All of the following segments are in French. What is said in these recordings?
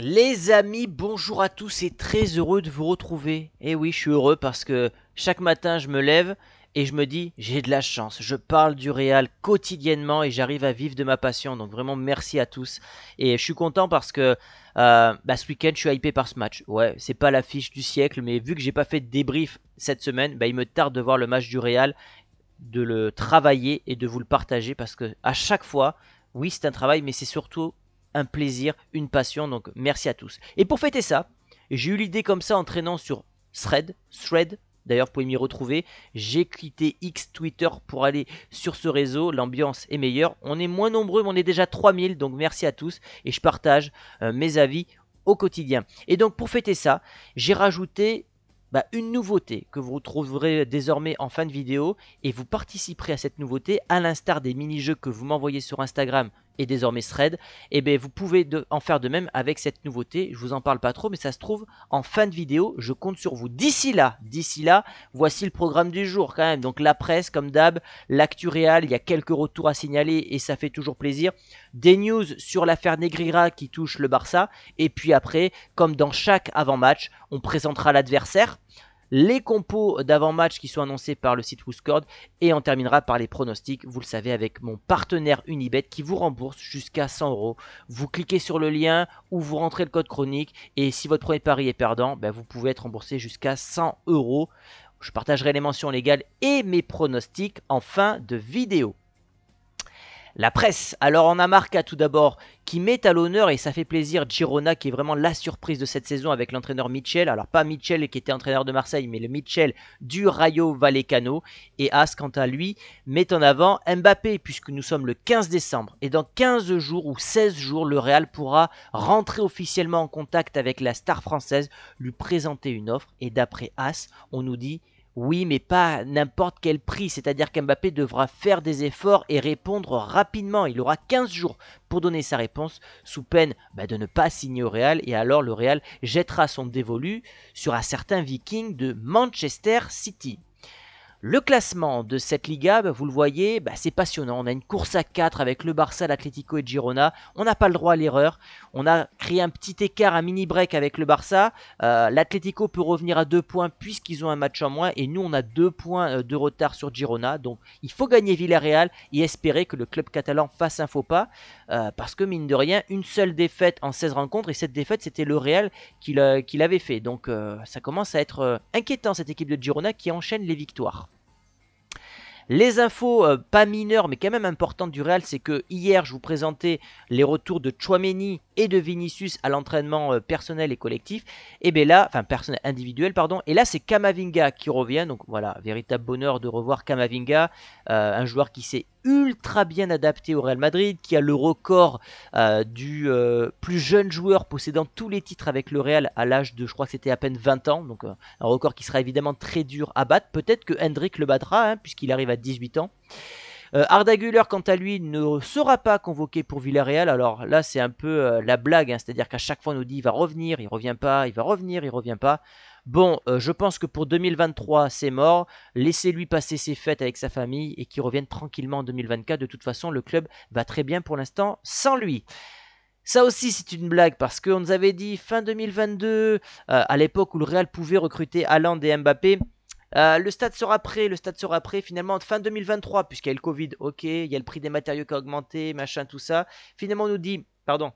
Les amis, bonjour à tous et très heureux de vous retrouver. Et eh oui, je suis heureux parce que chaque matin je me lève et je me dis j'ai de la chance. Je parle du Real quotidiennement et j'arrive à vivre de ma passion. Donc vraiment merci à tous. Et je suis content parce que euh, bah, ce week-end je suis hypé par ce match. Ouais, c'est pas l'affiche du siècle, mais vu que j'ai pas fait de débrief cette semaine, bah, il me tarde de voir le match du Real, de le travailler et de vous le partager parce que à chaque fois, oui c'est un travail, mais c'est surtout un plaisir, une passion. Donc merci à tous. Et pour fêter ça, j'ai eu l'idée comme ça en traînant sur Thread, Thread. D'ailleurs, vous pouvez m'y retrouver. J'ai quitté X Twitter pour aller sur ce réseau. L'ambiance est meilleure. On est moins nombreux, mais on est déjà 3000. Donc merci à tous. Et je partage euh, mes avis au quotidien. Et donc pour fêter ça, j'ai rajouté bah, une nouveauté que vous retrouverez désormais en fin de vidéo et vous participerez à cette nouveauté à l'instar des mini-jeux que vous m'envoyez sur Instagram et désormais thread, et eh bien vous pouvez en faire de même avec cette nouveauté. Je vous en parle pas trop, mais ça se trouve en fin de vidéo. Je compte sur vous. D'ici là, d'ici là, voici le programme du jour quand même. Donc la presse, comme d'hab, l'actu réal, il y a quelques retours à signaler et ça fait toujours plaisir. Des news sur l'affaire Negrira qui touche le Barça, et puis après, comme dans chaque avant-match, on présentera l'adversaire les compos d'avant-match qui sont annoncés par le site Wooscord et on terminera par les pronostics, vous le savez, avec mon partenaire Unibet qui vous rembourse jusqu'à 100 euros. Vous cliquez sur le lien ou vous rentrez le code chronique et si votre premier pari est perdant, ben, vous pouvez être remboursé jusqu'à 100 euros. Je partagerai les mentions légales et mes pronostics en fin de vidéo la presse. Alors on a Marca tout d'abord qui met à l'honneur et ça fait plaisir Girona qui est vraiment la surprise de cette saison avec l'entraîneur Mitchell. Alors pas Mitchell qui était entraîneur de Marseille mais le Mitchell du Rayo Vallecano et As quant à lui met en avant Mbappé puisque nous sommes le 15 décembre et dans 15 jours ou 16 jours le Real pourra rentrer officiellement en contact avec la star française, lui présenter une offre et d'après As on nous dit oui, mais pas n'importe quel prix, c'est-à-dire qu'Mbappé devra faire des efforts et répondre rapidement. Il aura 15 jours pour donner sa réponse, sous peine bah, de ne pas signer au Real, et alors le Real jettera son dévolu sur un certain viking de Manchester City. Le classement de cette Liga, bah, vous le voyez, bah, c'est passionnant. On a une course à 4 avec le Barça, l'Atlético et Girona. On n'a pas le droit à l'erreur. On a créé un petit écart, un mini break avec le Barça. Euh, L'Atlético peut revenir à 2 points puisqu'ils ont un match en moins. Et nous, on a 2 points euh, de retard sur Girona. Donc il faut gagner Villarreal et espérer que le club catalan fasse un faux pas. Euh, parce que mine de rien, une seule défaite en 16 rencontres. Et cette défaite, c'était le Real qui l'avait fait. Donc ça commence à être inquiétant cette équipe de Girona qui enchaîne les victoires. Les infos euh, pas mineures mais quand même importantes du Real, c'est que hier je vous présentais les retours de Chouameni et de Vinicius à l'entraînement euh, personnel et collectif. Et bien là, enfin personnel individuel pardon. Et là c'est Kamavinga qui revient. Donc voilà, véritable bonheur de revoir Kamavinga, euh, un joueur qui s'est ultra bien adapté au Real Madrid, qui a le record du plus jeune joueur possédant tous les titres avec le Real à l'âge de, je crois que c'était à peine 20 ans. Donc un record qui sera évidemment très dur à battre. Peut-être que Hendrik le battra hein, puisqu'il arrive à 18 ans. Euh, Arda Güler, quant à lui, ne sera pas convoqué pour Villarreal. Alors là, c'est un peu euh, la blague, hein. c'est-à-dire qu'à chaque fois, on nous dit il va revenir, il revient pas, il va revenir, il revient pas. Bon, euh, je pense que pour 2023, c'est mort. Laissez-lui passer ses fêtes avec sa famille et qu'il revienne tranquillement en 2024. De toute façon, le club va très bien pour l'instant sans lui. Ça aussi, c'est une blague parce qu'on nous avait dit fin 2022, à l'époque où le Real pouvait recruter Haaland et Mbappé, euh, le stade sera prêt, le stade sera prêt finalement fin 2023, puisqu'il y a le Covid, ok, il y a le prix des matériaux qui a augmenté, machin, tout ça. Finalement, on nous dit, pardon,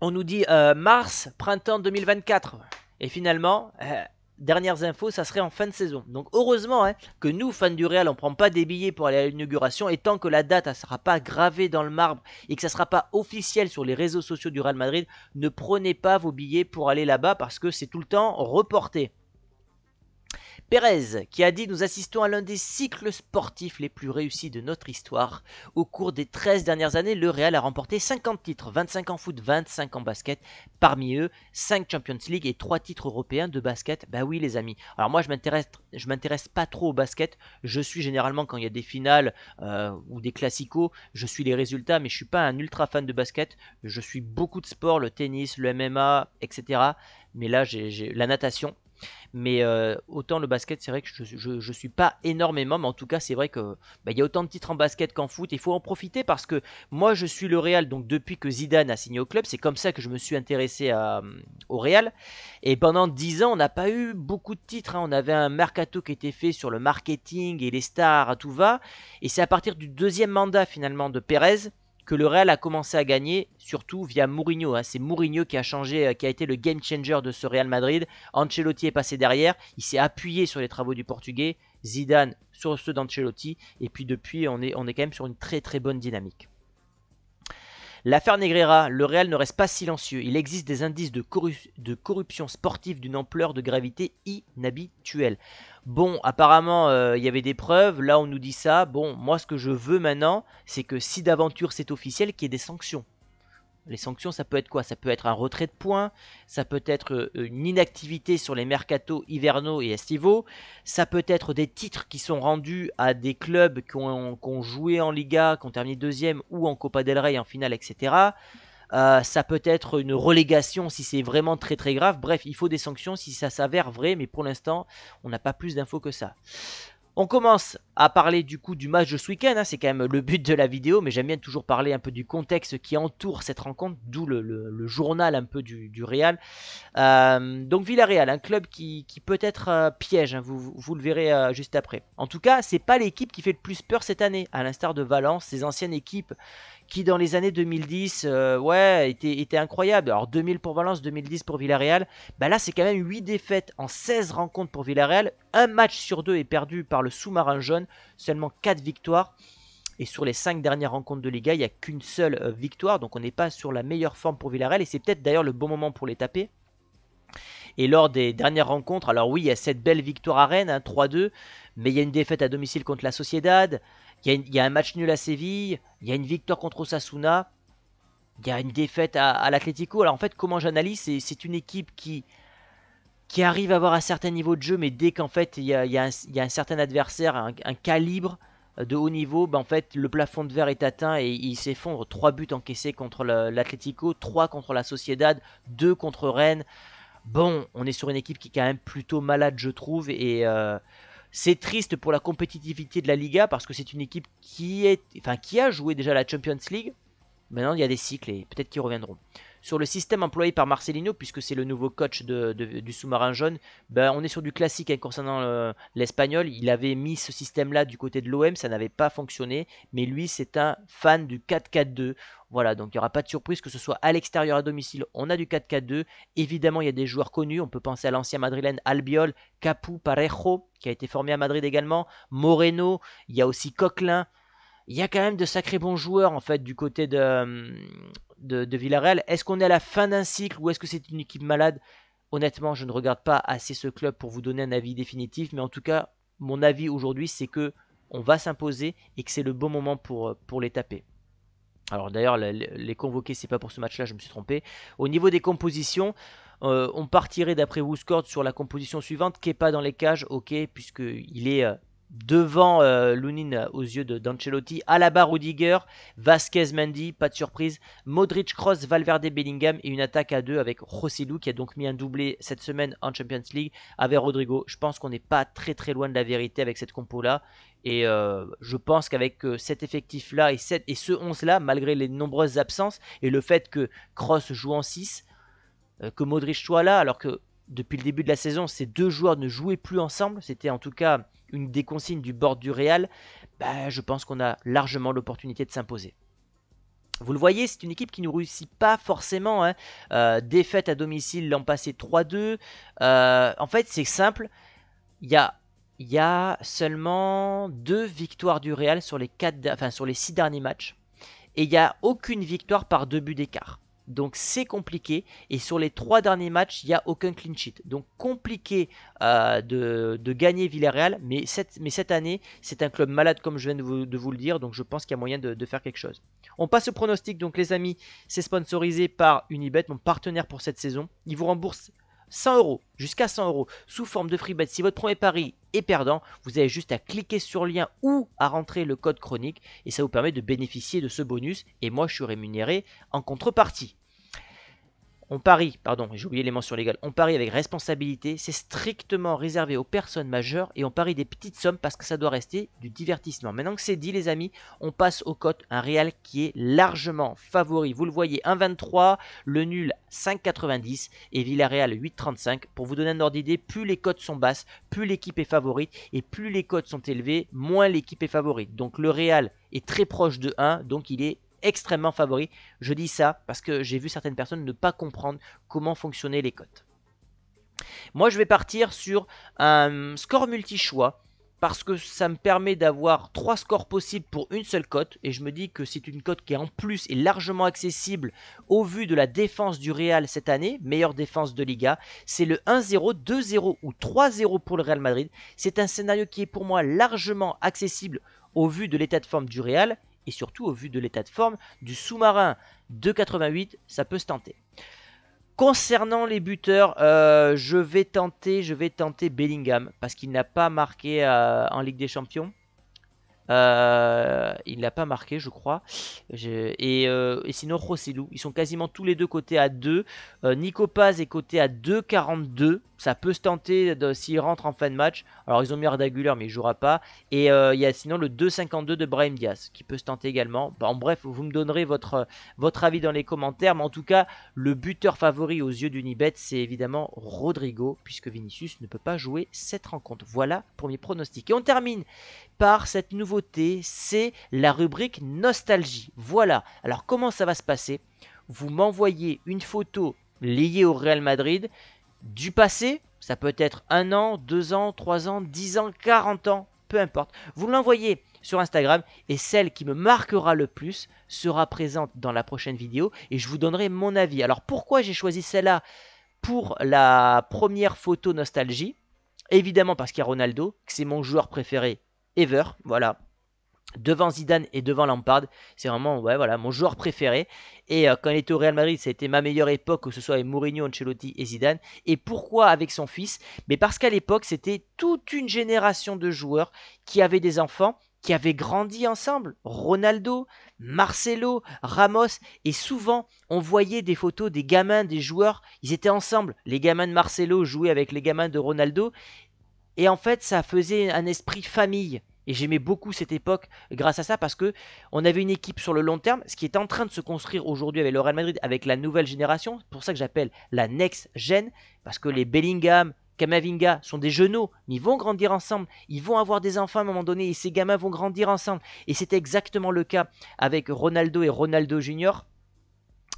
on nous dit euh, mars, printemps 2024. Et finalement, euh, dernières infos, ça serait en fin de saison. Donc heureusement hein, que nous, fans du Real, on ne prend pas des billets pour aller à l'inauguration et tant que la date ne sera pas gravée dans le marbre et que ça ne sera pas officiel sur les réseaux sociaux du Real Madrid, ne prenez pas vos billets pour aller là-bas parce que c'est tout le temps reporté. Pérez, qui a dit Nous assistons à l'un des cycles sportifs les plus réussis de notre histoire. Au cours des 13 dernières années, le Real a remporté 50 titres, 25 en foot, 25 en basket. Parmi eux, 5 Champions League et 3 titres européens de basket. Bah oui, les amis. Alors, moi, je m'intéresse, je m'intéresse pas trop au basket. Je suis généralement, quand il y a des finales euh, ou des classicos, je suis les résultats, mais je suis pas un ultra fan de basket. Je suis beaucoup de sports, le tennis, le MMA, etc. Mais là, j'ai la natation mais euh, autant le basket, c'est vrai que je ne suis pas énormément, mais en tout cas, c'est vrai qu'il bah, y a autant de titres en basket qu'en foot. Il faut en profiter parce que moi, je suis le Real, donc depuis que Zidane a signé au club, c'est comme ça que je me suis intéressé à, euh, au Real. Et pendant 10 ans, on n'a pas eu beaucoup de titres. Hein. On avait un mercato qui était fait sur le marketing et les stars à tout va. Et c'est à partir du deuxième mandat finalement de Pérez que le Real a commencé à gagner, surtout via Mourinho. Hein. C'est Mourinho qui a changé, euh, qui a été le game changer de ce Real Madrid. Ancelotti est passé derrière, il s'est appuyé sur les travaux du Portugais, Zidane sur ceux d'Ancelotti, et puis depuis on est, on est quand même sur une très très bonne dynamique. L'affaire Negreira, le réel ne reste pas silencieux. Il existe des indices de, corruption sportive d'une ampleur de gravité inhabituelle. Bon, apparemment, euh, il y avait des preuves. Là, on nous dit ça. Bon, moi, ce que je veux maintenant, c'est que si d'aventure c'est officiel, qu'il y ait des sanctions. Les sanctions, ça peut être quoi Ça peut être un retrait de points, ça peut être euh, une inactivité sur les mercatos hivernaux et estivaux, ça peut être des titres qui sont rendus à des clubs qui ont, joué en Liga, qui ont terminé deuxième ou en Copa del Rey en finale, etc. Euh, ça peut être une relégation si c'est vraiment très très grave. Bref, il faut des sanctions si ça s'avère vrai, mais pour l'instant, on n'a pas plus d'infos que ça. On commence à parler du coup du match de ce week-end. Hein, c'est quand même le but de la vidéo, mais j'aime bien toujours parler un peu du contexte qui entoure cette rencontre, d'où le, journal un peu du, Real. Euh, donc Villarreal, un club qui, peut être euh, piège, hein, vous, le verrez euh, juste après. En tout cas, c'est pas l'équipe qui fait le plus peur cette année, à l'instar de Valence, Ces anciennes équipes qui dans les années 2010, ouais, étaient, étaient, incroyables. Alors 2000 pour Valence, 2010 pour Villarreal. Bah là, c'est quand même 8 défaites en 16 rencontres pour Villarreal. Un match sur deux est perdu par le sous-marin jaune seulement 4 victoires. Et sur les 5 dernières rencontres de Liga, il n'y a qu'une seule euh, victoire. Donc on n'est pas sur la meilleure forme pour Villarreal. Et c'est peut-être d'ailleurs le bon moment pour les taper. Et lors des dernières rencontres, alors oui, il y a cette belle victoire à Rennes, 3-2, hein, mais il y a une défaite à domicile contre la Sociedad, il y, a un match nul à Séville, il y a une victoire contre Osasuna, il y a une défaite à, à l'Atlético. Alors en fait, comment j'analyse C'est une équipe qui qui arrive à avoir un certain niveau de jeu, mais dès qu'en fait il y, a, un certain adversaire, un, calibre euh, de haut niveau, ben, en fait le plafond de verre est atteint et il s'effondre. 3 buts encaissés contre l'Atlético, 3 contre la Sociedad, 2 contre Rennes. Bon, on est sur une équipe qui est quand même plutôt malade, je trouve, et euh, c'est triste pour la compétitivité de la Liga parce que c'est une équipe qui, est, enfin, qui a joué déjà la Champions League. Maintenant, il y a des cycles et peut-être qu'ils reviendront sur le système employé par Marcelino, puisque c'est le nouveau coach du sous-marin jaune, ben, on est sur du classique hein, concernant euh, l'espagnol. Il avait mis ce système-là du côté de l'OM, ça n'avait pas fonctionné, mais lui, c'est un fan du 4-4-2. Voilà, donc il n'y aura pas de surprise que ce soit à l'extérieur, à domicile, on a du 4-4-2. Évidemment, il y a des joueurs connus, on peut penser à l'ancien madrilène Albiol, Capu Parejo, qui a été formé à Madrid également, Moreno, il y a aussi Coquelin, il y a quand même de sacrés bons joueurs en fait du côté hum, de, de, Villarreal. Est-ce qu'on est à la fin d'un cycle ou est-ce que c'est une équipe malade Honnêtement, je ne regarde pas assez ce club pour vous donner un avis définitif, mais en tout cas, mon avis aujourd'hui, c'est que on va s'imposer et que c'est le bon moment pour, euh, pour les taper. Alors d'ailleurs, les convoquer, c'est pas pour ce match-là, je me suis trompé. Au niveau des compositions, euh, on partirait d'après Wooscord, sur la composition suivante qui pas dans les cages, ok, puisqu'il est euh, devant euh, Lunin euh, aux yeux de d'Ancelotti. Alaba, Rudiger, Vasquez, Mendy, pas de surprise. Modric, Cross, Valverde, Bellingham et une attaque à deux avec Rossellou qui a donc mis un doublé cette semaine en Champions League avec Rodrigo. Je pense qu'on n'est pas très très loin de la vérité avec cette compo là. Et euh, je pense qu'avec cet effectif-là et, et ce 11-là, malgré les nombreuses absences et le fait que Cross joue en 6, que Modric soit là, alors que depuis le début de la saison, ces deux joueurs ne jouaient plus ensemble, c'était en tout cas une des consignes du bord du Real, bah, je pense qu'on a largement l'opportunité de s'imposer. Vous le voyez, c'est une équipe qui ne réussit pas forcément. Hein. Euh, défaite à domicile l'an passé 3-2. Euh, en fait, c'est simple. Il y a, seulement deux victoires du Real sur les, quatre, sur les six derniers matchs. Et il n'y a aucune victoire par deux buts d'écart. Donc c'est compliqué. Et sur les trois derniers matchs, il n'y a aucun clean sheet. Donc compliqué euh, de, gagner Villarreal. Mais cette, mais cette année, c'est un club malade comme je viens de vous, le dire. Donc je pense qu'il y a moyen de, de, faire quelque chose. On passe au pronostic. Donc les amis, c'est sponsorisé par Unibet, mon partenaire pour cette saison. il vous rembourse 100 euros, jusqu'à 100 euros, sous forme de free bet. Si votre premier pari est perdant, vous avez juste à cliquer sur le lien ou à rentrer le code chronique et ça vous permet de bénéficier de ce bonus. Et moi, je suis rémunéré en contrepartie. On parie, pardon, j'ai oublié les mentions légales. On parie avec responsabilité, c'est strictement réservé aux personnes majeures et on parie des petites sommes parce que ça doit rester du divertissement. Maintenant que c'est dit, les amis, on passe aux cotes. Un Real qui est largement favori. Vous le voyez, 1,23, le nul 5,90 et Villarreal 8,35. Pour vous donner un ordre d'idée, plus les cotes sont basses, plus l'équipe est favorite et plus les cotes sont élevées, moins l'équipe est favorite. Donc le Real est très proche de 1, donc il est extrêmement favori. Je dis ça parce que j'ai vu certaines personnes ne pas comprendre comment fonctionnaient les cotes. Moi, je vais partir sur un score multi-choix parce que ça me permet d'avoir trois scores possibles pour une seule cote et je me dis que c'est une cote qui en plus est largement accessible au vu de la défense du Real cette année, meilleure défense de Liga, c'est le 1-0, 2-0 ou 3-0 pour le Real Madrid. C'est un scénario qui est pour moi largement accessible au vu de l'état de forme du Real et surtout au vu de l'état de forme du sous-marin de 88, ça peut se tenter. Concernant les buteurs, euh, je vais tenter, je vais tenter Bellingham parce qu'il n'a pas marqué euh, en Ligue des Champions. Euh, il n'a pas marqué, je crois. et, et, sinon, Rossellou. Ils sont quasiment tous les deux cotés à 2. Nicopaz est coté à 2,42. Ça peut se tenter s'il rentre en fin de match. Alors ils ont mis Ardaguler, mais il jouera pas. Et euh, il y a sinon le 2,52 de Brahim Diaz qui peut se tenter également. en bref, vous me donnerez votre, euh, votre avis dans les commentaires. Mais en tout cas, le buteur favori aux yeux d'Unibet, c'est évidemment Rodrigo, puisque Vinicius ne peut pas jouer cette rencontre. Voilà, premier pronostic. Et on termine par cette nouveauté, c'est la rubrique nostalgie. Voilà. Alors comment ça va se passer Vous m'envoyez une photo liée au Real Madrid du passé, ça peut être un an, deux ans, trois ans, dix ans, 40 ans, peu importe. Vous l'envoyez sur Instagram et celle qui me marquera le plus sera présente dans la prochaine vidéo et je vous donnerai mon avis. Alors pourquoi j'ai choisi celle-là pour la première photo nostalgie Évidemment parce qu'il y a Ronaldo, que c'est mon joueur préféré ever, voilà, devant Zidane et devant Lampard. C'est vraiment ouais, voilà, mon joueur préféré. Et euh, quand il était au Real Madrid, ça a été ma meilleure époque, que ce soit avec Mourinho, Ancelotti et Zidane. Et pourquoi avec son fils Mais parce qu'à l'époque, c'était toute une génération de joueurs qui avaient des enfants, qui avaient grandi ensemble. Ronaldo, Marcelo, Ramos. Et souvent, on voyait des photos des gamins, des joueurs. Ils étaient ensemble. Les gamins de Marcelo jouaient avec les gamins de Ronaldo. Et en fait, ça faisait un esprit famille. Et j'aimais beaucoup cette époque grâce à ça parce que on avait une équipe sur le long terme, ce qui est en train de se construire aujourd'hui avec le Real Madrid, avec la nouvelle génération. C'est pour ça que j'appelle la next gen, parce que les Bellingham, Camavinga, sont des genoux, mais ils vont grandir ensemble, ils vont avoir des enfants à un moment donné, et ces gamins vont grandir ensemble. Et c'était exactement le cas avec Ronaldo et Ronaldo Junior.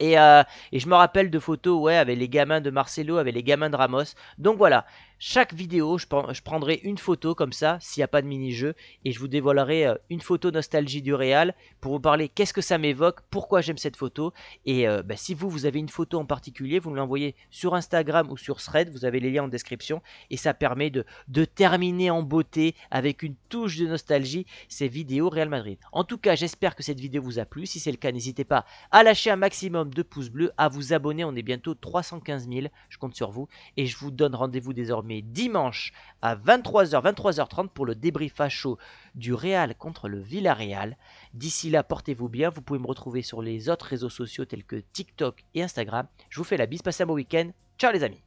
Et, euh, et, je me rappelle de photos ouais, avec les gamins de Marcelo, avec les gamins de Ramos. Donc voilà, chaque vidéo, je, prendrai une photo comme ça, s'il n'y a pas de mini-jeu, et je vous dévoilerai euh, une photo nostalgie du Real pour vous parler qu'est-ce que ça m'évoque, pourquoi j'aime cette photo. Et euh, bah, si vous, vous avez une photo en particulier, vous me l'envoyez sur Instagram ou sur Thread, vous avez les liens en description, et ça permet de, de terminer en beauté avec une touche de nostalgie ces vidéos Real Madrid. En tout cas, j'espère que cette vidéo vous a plu. Si c'est le cas, n'hésitez pas à lâcher un maximum de pouces bleus, à vous abonner. On est bientôt 315 000. Je compte sur vous et je vous donne rendez-vous désormais mais dimanche à 23h, 23h30 pour le débrief à chaud du Real contre le Villarreal. D'ici là, portez-vous bien. Vous pouvez me retrouver sur les autres réseaux sociaux tels que TikTok et Instagram. Je vous fais la bise, passez un bon week-end. Ciao les amis